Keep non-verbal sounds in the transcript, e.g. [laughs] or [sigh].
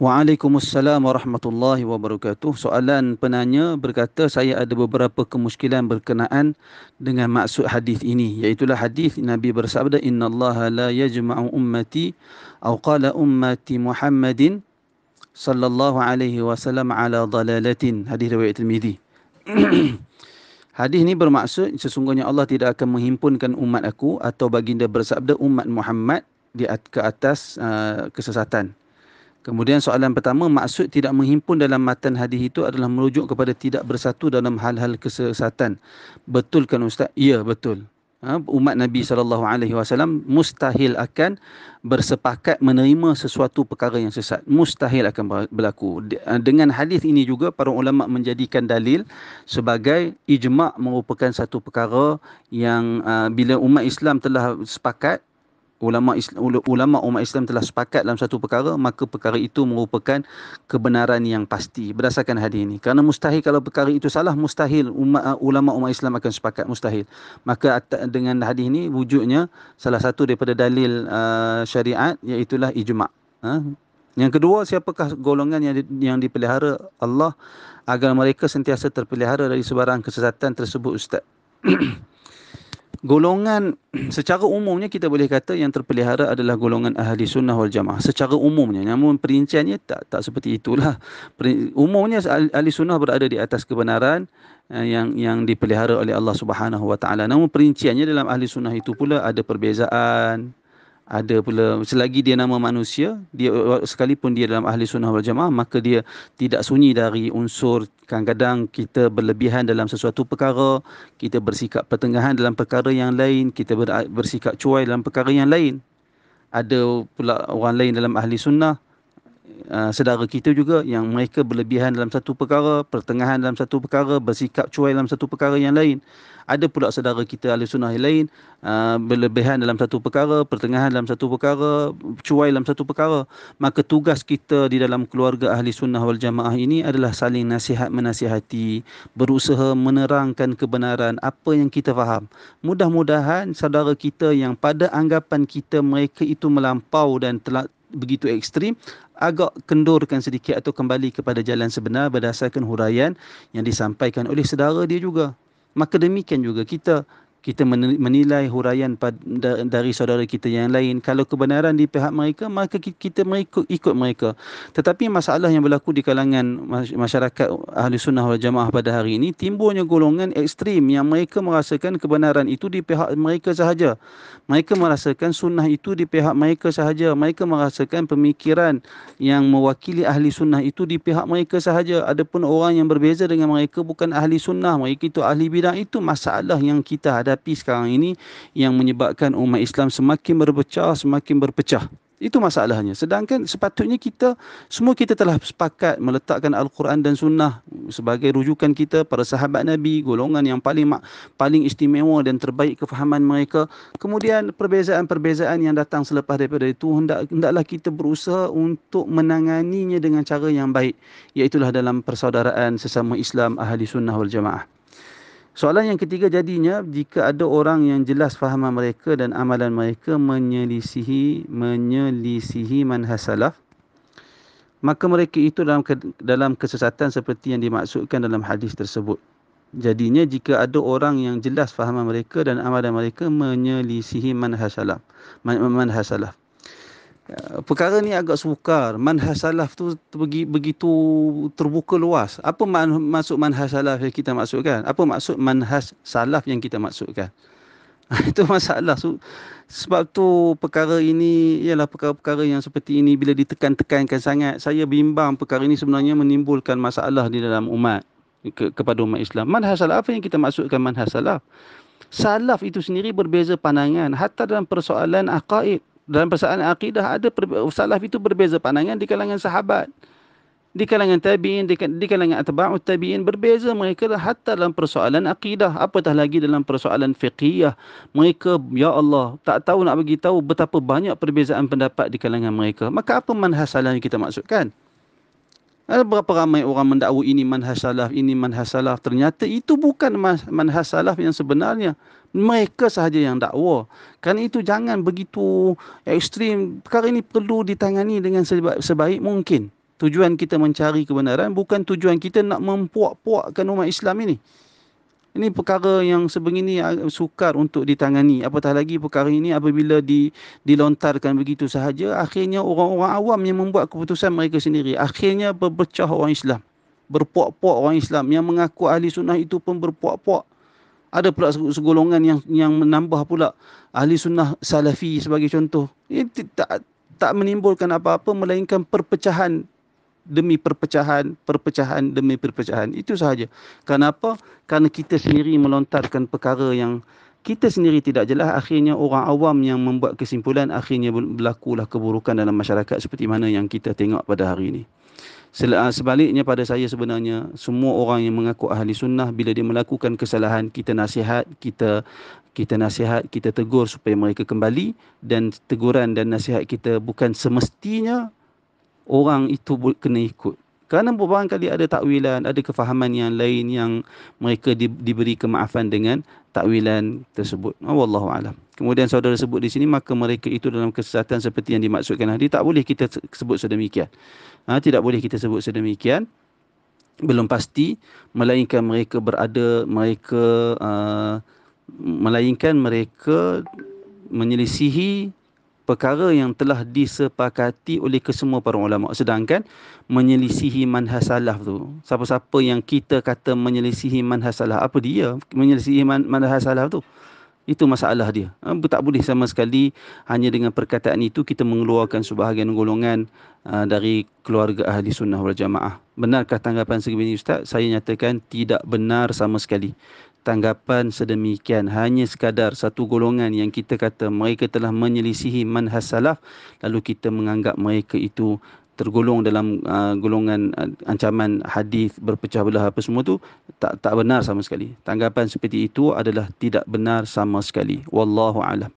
Waalaikumsalam warahmatullahi wabarakatuh. Soalan penanya berkata saya ada beberapa kemusykilan berkenaan dengan maksud hadis ini iaitu hadis Nabi bersabda innallaha la yajma'u ummati atau qala ummati Muhammadin sallallahu alaihi wasallam ala dalalatin hadis riwayat Tirmizi. [clears throat] hadis ini bermaksud sesungguhnya Allah tidak akan menghimpunkan umat aku atau baginda bersabda umat Muhammad di ke atas uh, kesesatan. Kemudian soalan pertama, maksud tidak menghimpun dalam matan hadis itu adalah merujuk kepada tidak bersatu dalam hal-hal kesesatan. betul kan Ustaz? Ya, betul. Ha, umat Nabi saw mustahil akan bersepakat menerima sesuatu perkara yang sesat. Mustahil akan berlaku. Ha, dengan hadis ini juga para ulama menjadikan dalil sebagai ijma' merupakan satu perkara yang uh, bila umat Islam telah sepakat ulama ulama umat Islam telah sepakat dalam satu perkara maka perkara itu merupakan kebenaran yang pasti berdasarkan hadis ini kerana mustahil kalau perkara itu salah mustahil umat uh, ulama umat Islam akan sepakat mustahil maka dengan hadis ini wujudnya salah satu daripada dalil uh, syariat iaitu ijma' uh. Yang kedua, siapakah golongan yang, yang dipelihara Allah agar mereka sentiasa terpelihara dari sebarang kesesatan tersebut Ustaz? [clears throat] golongan [clears throat] secara umumnya kita boleh kata yang terpelihara adalah golongan ahli sunnah wal jamaah secara umumnya namun perinciannya tak tak seperti itulah umumnya ahli sunnah berada di atas kebenaran eh, yang yang dipelihara oleh Allah Subhanahu wa taala namun perinciannya dalam ahli sunnah itu pula ada perbezaan ada pula selagi dia nama manusia dia sekalipun dia dalam ahli sunnah wal jamaah maka dia tidak sunyi dari unsur kadang-kadang kita berlebihan dalam sesuatu perkara kita bersikap pertengahan dalam perkara yang lain kita bersikap cuai dalam perkara yang lain ada pula orang lain dalam ahli sunnah Ah, saudara kita juga yang mereka berlebihan dalam satu perkara, pertengahan dalam satu perkara, bersikap cuai dalam satu perkara yang lain. Ada pula saudara kita ahli sunnah yang lain uh, berlebihan dalam satu perkara, pertengahan dalam satu perkara, cuai dalam satu perkara. Maka tugas kita di dalam keluarga ahli sunnah wal jamaah ini adalah saling nasihat menasihati, berusaha menerangkan kebenaran apa yang kita faham. Mudah-mudahan saudara kita yang pada anggapan kita mereka itu melampau dan telah begitu ekstrim agak kendurkan sedikit atau kembali kepada jalan sebenar berdasarkan huraian yang disampaikan oleh saudara dia juga maka demikian juga kita kita menilai huraian dari saudara kita yang lain kalau kebenaran di pihak mereka maka kita mengikut ikut mereka tetapi masalah yang berlaku di kalangan masyarakat ahli sunnah wal jamaah pada hari ini timbulnya golongan ekstrim yang mereka merasakan kebenaran itu di pihak mereka sahaja mereka merasakan sunnah itu di pihak mereka sahaja mereka merasakan pemikiran yang mewakili ahli sunnah itu di pihak mereka sahaja adapun orang yang berbeza dengan mereka bukan ahli sunnah mereka itu ahli bidah itu masalah yang kita ada hadapi sekarang ini yang menyebabkan umat Islam semakin berpecah, semakin berpecah. Itu masalahnya. Sedangkan sepatutnya kita, semua kita telah sepakat meletakkan Al-Quran dan Sunnah sebagai rujukan kita para sahabat Nabi, golongan yang paling paling istimewa dan terbaik kefahaman mereka. Kemudian perbezaan-perbezaan yang datang selepas daripada itu, hendak, hendaklah kita berusaha untuk menanganinya dengan cara yang baik. Iaitulah dalam persaudaraan sesama Islam, Ahli Sunnah wal Jamaah. Soalan yang ketiga jadinya jika ada orang yang jelas faham mereka dan amalan mereka menyelisihi menyelisihi manhaj salaf maka mereka itu dalam dalam kesesatan seperti yang dimaksudkan dalam hadis tersebut. Jadinya jika ada orang yang jelas faham mereka dan amalan mereka menyelisihi manhaj salaf. Manhaj salaf. Eh, perkara ni agak sukar manhaj salaf tu begitu terbuka luas apa man, maksud manhaj salaf yang kita maksudkan apa maksud manhaj salaf yang kita maksudkan [laughs] itu masalah so, sebab tu perkara ini ialah perkara-perkara yang seperti ini bila ditekan-tekankan sangat saya bimbang perkara ini sebenarnya menimbulkan masalah di dalam umat ke, kepada umat Islam manhaj salaf apa yang kita maksudkan manhaj salaf salaf itu sendiri berbeza pandangan hatta dalam persoalan akaid dalam persoalan akidah ada salaf itu berbeza pandangan di kalangan sahabat di kalangan tabi'in di kalangan atba'ut tabi'in berbeza mereka hatta dalam persoalan akidah apatah lagi dalam persoalan fiqhiyah mereka ya Allah tak tahu nak bagi tahu betapa banyak perbezaan pendapat di kalangan mereka maka apa manhas yang kita maksudkan ada berapa ramai orang mendakwa ini manhaj salaf, ini manhaj salaf. Ternyata itu bukan manhaj salaf yang sebenarnya. Mereka sahaja yang dakwa. Kan itu jangan begitu ekstrim. Perkara ini perlu ditangani dengan sebaik, sebaik mungkin. Tujuan kita mencari kebenaran bukan tujuan kita nak mempuak-puakkan umat Islam ini. Ini perkara yang sebegini ah, sukar untuk ditangani. Apatah lagi perkara ini apabila di, dilontarkan begitu sahaja, akhirnya orang-orang awam yang membuat keputusan mereka sendiri. Akhirnya berpecah orang Islam. Berpuak-puak orang Islam. Yang mengaku ahli sunnah itu pun berpuak-puak. Ada pula segolongan yang yang menambah pula ahli sunnah salafi sebagai contoh. Ini tak tak menimbulkan apa-apa melainkan perpecahan demi perpecahan, perpecahan demi perpecahan. Itu sahaja. Kenapa? Karena kita sendiri melontarkan perkara yang kita sendiri tidak jelas. Akhirnya orang awam yang membuat kesimpulan, akhirnya berlakulah keburukan dalam masyarakat seperti mana yang kita tengok pada hari ini. Ah, sebaliknya pada saya sebenarnya semua orang yang mengaku ahli sunnah bila dia melakukan kesalahan kita nasihat kita kita nasihat kita tegur supaya mereka kembali dan teguran dan nasihat kita bukan semestinya orang itu kena ikut. Kerana beberapa kali ada takwilan, ada kefahaman yang lain yang mereka di, diberi kemaafan dengan takwilan tersebut. Wallahu alam. Kemudian saudara sebut di sini maka mereka itu dalam kesesatan seperti yang dimaksudkan tadi tak boleh kita sebut sedemikian. Ha, tidak boleh kita sebut sedemikian. Belum pasti melainkan mereka berada mereka uh, melainkan mereka menyelisihi perkara yang telah disepakati oleh kesemua para ulama sedangkan menyelisihi manhaj salaf tu siapa-siapa yang kita kata menyelisihi manhaj salaf apa dia menyelisihi man- manhaj salaf tu itu masalah dia ha, tak boleh sama sekali hanya dengan perkataan itu kita mengeluarkan sebahagian golongan ha, dari keluarga ahli sunnah wal jamaah benarkah tanggapan segini ustaz saya nyatakan tidak benar sama sekali tanggapan sedemikian hanya sekadar satu golongan yang kita kata mereka telah menyelisihi manhaj salaf lalu kita menganggap mereka itu tergolong dalam uh, golongan uh, ancaman hadis berpecah belah apa semua tu tak tak benar sama sekali tanggapan seperti itu adalah tidak benar sama sekali wallahu alam